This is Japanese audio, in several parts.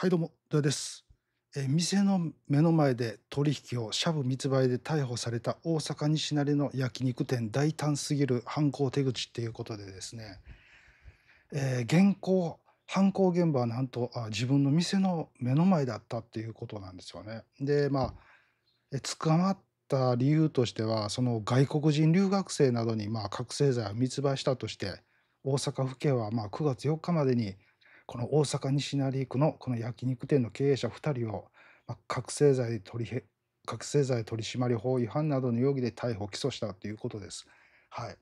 はいどうも土屋ですえ店の目の前で取引をシャブ密売で逮捕された大阪西成の焼肉店大胆すぎる犯行手口っていうことでですね、えー、現行犯行現場はなんとあ自分の店の目の前だったっていうことなんですよね。でまあえ捕まった理由としてはその外国人留学生などにまあ覚醒剤を密売したとして大阪府警はまあ9月4日までにこの大阪西成区のこの焼肉店の経営者2人を、まあ、覚醒剤取り覚醒剤取締法違反などの容疑で逮捕・起訴したということです。はい、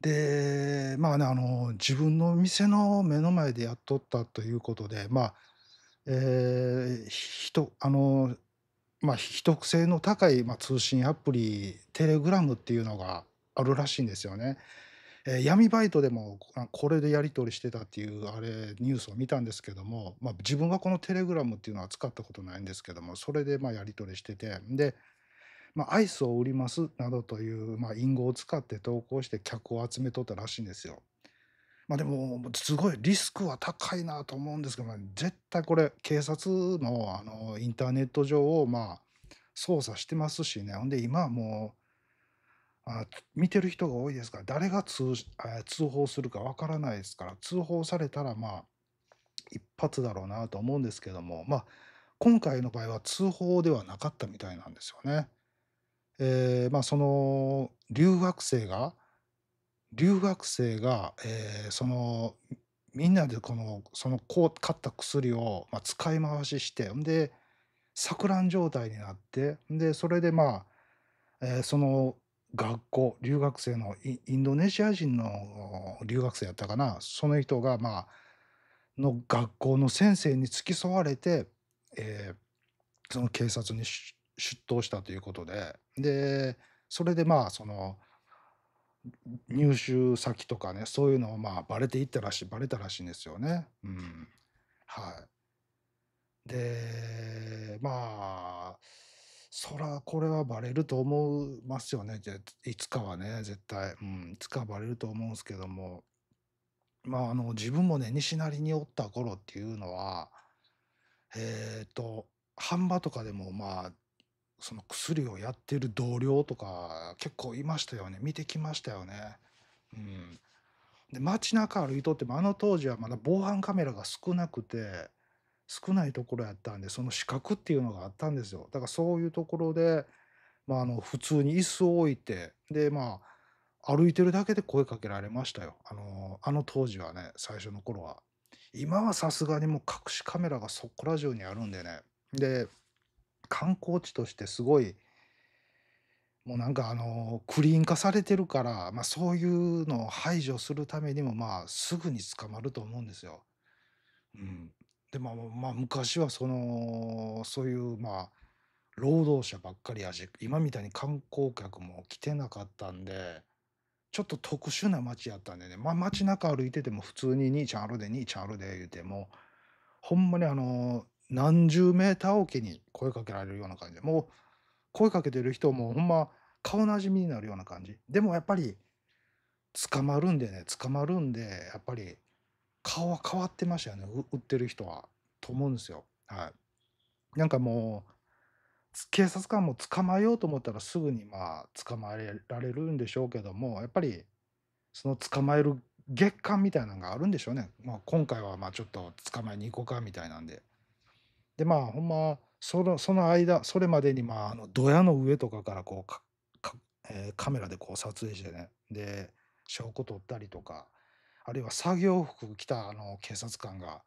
でまあねあの自分の店の目の前でやっとったということでまあえー、人あのまあ秘匿性の高い、まあ、通信アプリテレグラムっていうのがあるらしいんですよね。え闇バイトでもこれでやり取りしてたっていうあれニュースを見たんですけども、まあ、自分はこのテレグラムっていうのは使ったことないんですけどもそれでまやり取りしててで、まあ、アイスを売りますなどというま隠語を使って投稿して客を集めとったらしいんですよ。まあ、でもすごいリスクは高いなと思うんですけど、まあ、絶対これ警察のあのインターネット上をまあ捜査してますしねほんで今はもうあ見てる人が多いですから誰が通通報するかわからないですから通報されたらまあ一発だろうなと思うんですけどもまあ今回の場合は通報ではなかったみたいなんですよね。えー、まあその留学生が留学生が、えー、そのみんなでこのそのこう買った薬を、まあ、使い回ししてで錯乱状態になってでそれでまあ、えー、その学校、留学生のイ、ンドネシア人の留学生やったかな、その人が、まあ、の学校の先生に付き添われて、えー、その警察に出頭したということで、で、それでまあ、その、入手先とかね、そういうのをまあ、バレていったらしい、バレたらしいんですよね。うん。はい。で、まあ、そらこれはバレると思いますよねいつかはね絶対、うん、いつかバレると思うんですけどもまああの自分もね西成におった頃っていうのはえっ、ー、と半場とかでもまあその薬をやってる同僚とか結構いましたよね見てきましたよね。うん、で街中歩いとってもあの当時はまだ防犯カメラが少なくて少ないところやったんでその資格っていうのがあったんですよだからそういうところで、まあ、あの普通に椅子を置いてでまあ歩いてるだけで声かけられましたよあのあの当時はね最初の頃は今はさすがにもう隠しカメラがそこら中にあるんでねで観光地としてすごいもうなんかあのクリーン化されてるから、まあ、そういうのを排除するためにもまあすぐに捕まると思うんですよ。うん、でまあ、まあ、昔はそのそういうまあ労働者ばっかりやし今みたいに観光客も来てなかったんでちょっと特殊な街やったんでね、まあ、街中歩いてても普通に「兄ちゃんあるで兄ちゃんあるで」言うてもほんまにあの何十メーターおきに声かけられるような感じでもう声かけてる人もほんま顔なじみになるような感じでもやっぱり捕まるんでね捕まるんでやっぱり顔は変わってましたよね売ってる人はと思うんですよはいなんかもう警察官も捕まえようと思ったらすぐにまあ捕まえられるんでしょうけどもやっぱりその捕まえる月間みたいなのがあるんでしょうね、まあ、今回はまあちょっと捕まえに行こうかみたいなんででまあほんまそのその間それまでにまああのドヤの上とかからこうかか、えー、カメラでこう撮影してねで証拠取ったりとかあるいは作業服着たあの警察官が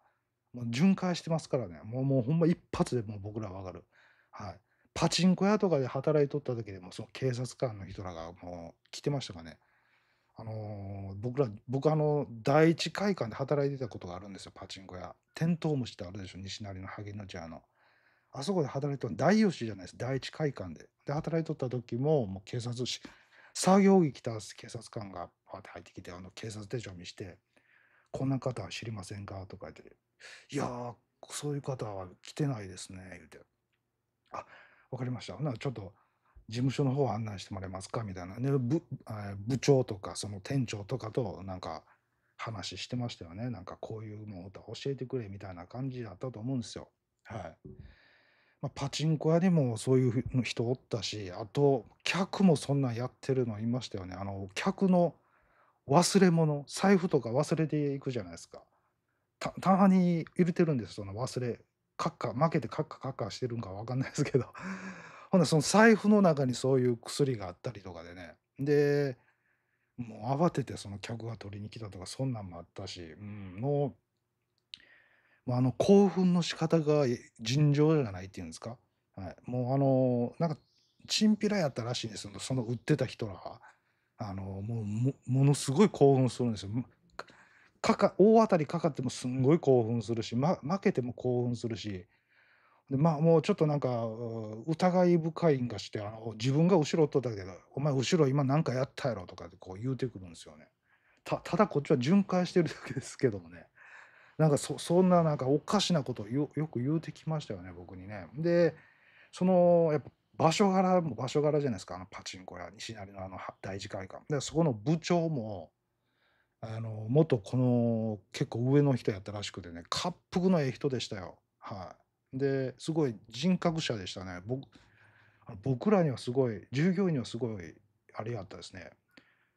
もう巡回してますからねもうもうほんま一発でもう僕ら分かる、はい、パチンコ屋とかで働いとった時でもその警察官の人らがもう来てましたかねあのー、僕ら僕あの第一会館で働いてたことがあるんですよパチンコ屋テントウムシってあるでしょ西成の萩の茶のあそこで働いてた大吉じゃないです第一会館でで働いとった時ももう警察作業着着た警察官がパーって入ってきてあの警察手帳見して「こんな方は知りませんか?」とか言って「いやそういう方は来てないですね」言うて「あ分かりましたほなちょっと事務所の方案内してもらえますか」みたいな、ね、部部長とかその店長とかとなんか話してましたよねなんかこういうのを教えてくれみたいな感じだったと思うんですよ。はい、まあ、パチンコ屋にもそういう人おったしあと客もそんなんやってるのいましたよねあの客の忘れ物財布とか忘れていくじゃないですかたまに入れてるんですその忘れカッカ負けてカッカカッカしてるんか分かんないですけど ほんでその財布の中にそういう薬があったりとかでねでもう慌ててその客が取りに来たとかそんなんもあったし、うん、もうあの興奮の仕方が尋常じゃないっていうんですか、はい、もうあのなんかチンピラやったらしいんですよその売ってた人らは。あのもうもものすごい興奮するんですよ。かか大当たりかかってもすんごい興奮するし、ま、負けても興奮するしでまあもうちょっとなんか疑い深いんかしてあの自分が後ろを取ったけど「お前後ろ今何かやったやろ」とかってこう言うてくるんですよね。たただこっちは巡回してるだけですけどもねなんかそそんななんかおかしなことをよよく言うてきましたよね僕にね。でそのやっぱ場所柄も場所柄じゃないですかあのパチンコ屋西成のあの大事会館でそこの部長もあの元この結構上の人やったらしくてね恰幅のええ人でしたよはいですごい人格者でしたね僕僕らにはすごい従業員にはすごいあれやったですね、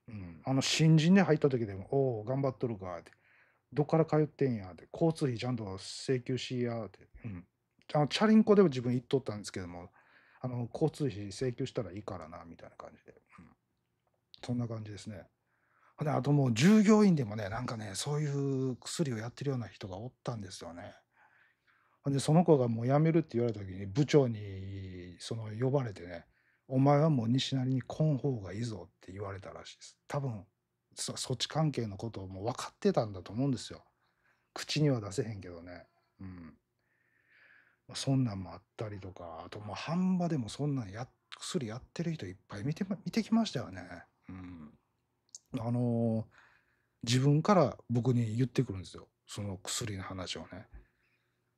うん、あの新人で入った時でも「おお頑張っとるか」って「どっから通ってんや」って「交通費ちゃんと請求しや」って、うん、あのチャリンコでも自分行っとったんですけどもあの交通費請求したらいいからなみたいな感じで、うん、そんな感じですね。であともう従業員でもねなんかねそういう薬をやってるような人がおったんですよね。でその子がもう辞めるって言われた時に部長にその呼ばれてね「お前はもう西成に来ん方がいいぞ」って言われたらしいです多分そそっち関係のことをもう分かってたんだと思うんですよ口には出せへんけどねうんまあ、そんなんもあったりとかあとまあ半場でもそんなんや薬やってる人いっぱい見て見てきましたよね。うん、あの自分から僕に言ってくるんですよその薬の話をね。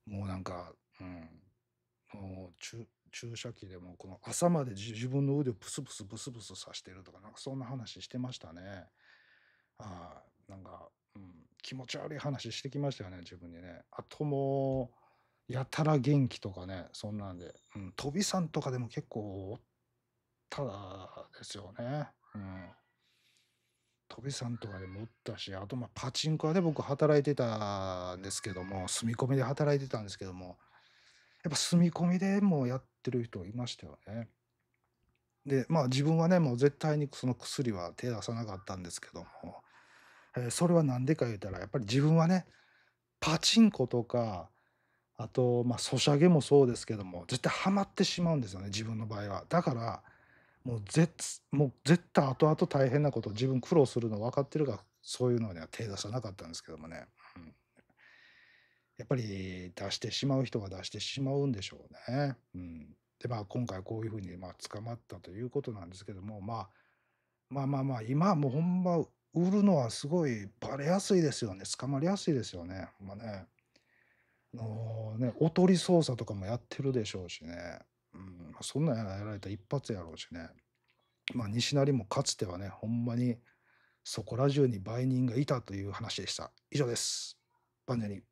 もうなんか、うん、もう注射器でもこの朝まで自分の腕をブスブスブスブスさしてるとかなんかそんな話してましたね。あなんか、うん、気持ち悪い話してきましたよね自分にね。あともうやたら元気とかねそんなんで、うん、飛びさんとかでも結構ただですよね。うん飛びさんとかでもおったしあとまあパチンコはね僕働いてたんですけども住み込みで働いてたんですけどもやっぱ住み込みでもやってる人いましたよね。でまあ自分はねもう絶対にその薬は手出さなかったんですけども、えー、それは何でか言うたらやっぱり自分はねパチンコとかあと、まあ、ソシャゲもそうですけども、絶対ハマってしまうんですよね、自分の場合は。だから、もう絶、もう絶対後々大変なこと、自分苦労するの分かってるが、そういうのには手出さなかったんですけどもね。やっぱり出してしまう人は出してしまうんでしょうね。うん、で、まあ、今回こういうふうに、まあ、捕まったということなんですけども、まあ、まあまあまあ、今はもうほんま、売るのはすごいバレやすいですよね。捕まりやすいですよね。まあね。もね、おとり捜査とかもやってるでしょうしね。うん、そんなんやられたら一発やろうしね。まあ、西成もかつてはね、ほんまにそこら中に売人がいたという話でした。以上です。バネジ